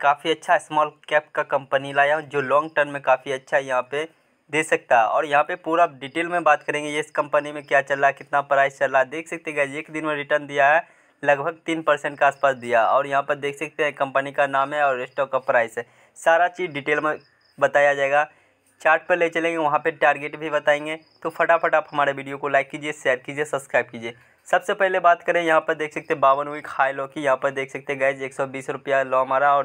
काफ़ी अच्छा small cap का कंपनी लाया हूँ जो लॉन्ग टर्म में काफ़ी अच्छा यहाँ पे दे सकता है और यहाँ पे पूरा डिटेल में बात करेंगे ये इस कंपनी में क्या चल रहा है कितना प्राइस चल रहा है देख सकते हैं एक दिन में रिटर्न दिया है लगभग तीन परसेंट के आसपास दिया और यहाँ पर देख सकते हैं कंपनी का नाम है और स्टॉक का प्राइस है सारा चीज़ डिटेल में बताया जाएगा चार्ट पर ले चलेंगे वहाँ पर टारगेट भी बताएंगे तो फटाफट आप हमारे वीडियो को लाइक कीजिए शेयर कीजिए सब्सक्राइब कीजिए सबसे पहले बात करें यहाँ पर देख सकते बावन विक हाई लो की यहाँ पर देख सकते गैज एक सौ बीस रुपया लो मारा और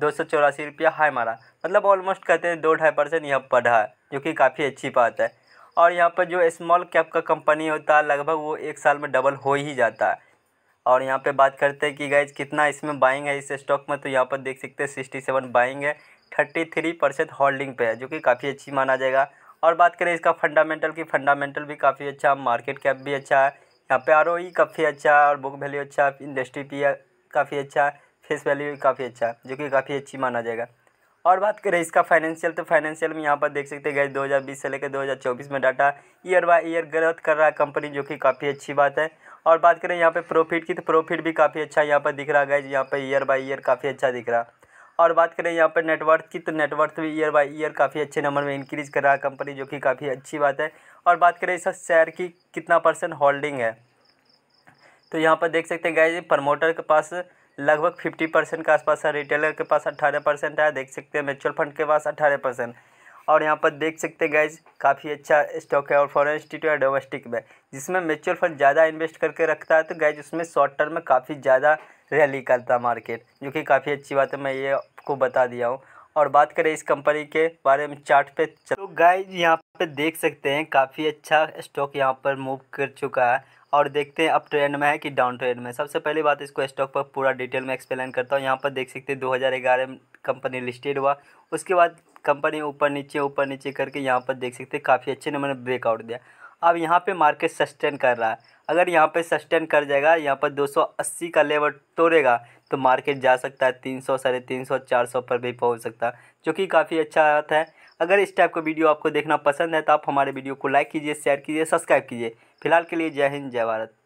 दो सौ चौरासी रुपया हाई मारा मतलब ऑलमोस्ट कहते हैं दो ढाई परसेंट यहाँ पढ़ा है जो कि काफ़ी अच्छी बात है और यहाँ पर जो स्मॉल कैप का कंपनी होता है लगभग वो एक साल में डबल हो ही जाता है और यहाँ पे बात करते हैं कि गैज कितना इसमें बाइंग है इस स्टॉक में तो यहाँ पर देख सकते हैं सिक्सटी सेवन बाइंग है थर्टी थ्री परसेंट होल्डिंग पे है जो कि काफ़ी अच्छी माना जाएगा और बात करें इसका फंडामेंटल की फंडामेंटल भी काफ़ी अच्छा मार्केट कैप भी अच्छा है यहाँ पे आर e काफ़ी अच्छा और बुक वैल्यू अच्छा इंडस्ट्री पी काफ़ी अच्छा फेस वैल्यू काफ़ी अच्छा जो कि काफ़ी अच्छी माना जाएगा और बात करें इसका फाइनेंशियल तो फाइनेंशियल में यहाँ पर देख सकते हैं दो हज़ार से लेकर 2024 में data year by year growth कर रहा है कंपनी जो कि काफ़ी अच्छी बात है और बात करें यहाँ पे प्रॉफिट की तो प्रॉफिट भी काफ़ी अच्छा यहाँ पर दिख रहा है गैज यहाँ पर ईयर बाय ईयर काफ़ी अच्छा दिख रहा और बात करें यहाँ पर नेटवर्थ की तो नेटवर्थ भी ईयर बाई ईयर काफ़ी अच्छे नंबर में इंक्रीज कर रहा है कंपनी जो कि काफ़ी अच्छी बात है और बात करें इस शेयर की कितना परसेंट होल्डिंग है तो यहाँ पर देख सकते हैं गाइज प्रमोटर के पास लगभग फिफ्टी परसेंट के आसपास है रिटेलर के पास अट्ठारह परसेंट है देख सकते हैं म्यूचुअल फंड के पास अट्ठारह परसेंट और यहाँ पर देख सकते हैं गैज काफ़ी अच्छा स्टॉक है और फॉरेन इंस्टीट्यूट और डोमेस्टिक में जिसमें म्यूचुअल फंड ज़्यादा इन्वेस्ट करके रखता है तो गैज उसमें शॉर्ट टर्म में काफ़ी ज़्यादा रैली करता है मार्केट जो कि काफ़ी अच्छी बात है मैं ये आपको बता दिया हूँ और बात करें इस कंपनी के बारे में चार्ट पे तो गाइज यहाँ पे देख सकते हैं काफ़ी अच्छा स्टॉक यहाँ पर मूव कर चुका है और देखते हैं अप ट्रेंड में है कि डाउन ट्रेंड में सबसे पहली बात इसको स्टॉक पर पूरा डिटेल में एक्सप्लेन करता हूँ यहाँ पर देख सकते हैं 2011 में कंपनी लिस्टेड हुआ उसके बाद कंपनी ऊपर नीचे ऊपर नीचे करके यहाँ पर देख सकते हैं काफ़ी अच्छे नंबर में ब्रेकआउट दिया अब यहाँ पे मार्केट सस्टेन कर रहा है अगर यहाँ पे सस्टेन कर जाएगा यहाँ पर 280 का लेवल तोड़ेगा तो मार्केट जा सकता है तीन सौ साढ़े तीन सौ चार सौ पर भी पहुँच सकता है जो कि काफ़ी अच्छा बात है अगर इस टाइप का वीडियो आपको देखना पसंद है तो आप हमारे वीडियो को लाइक कीजिए शेयर कीजिए सब्सक्राइब कीजिए फिलहाल के लिए जय हिंद जय भारत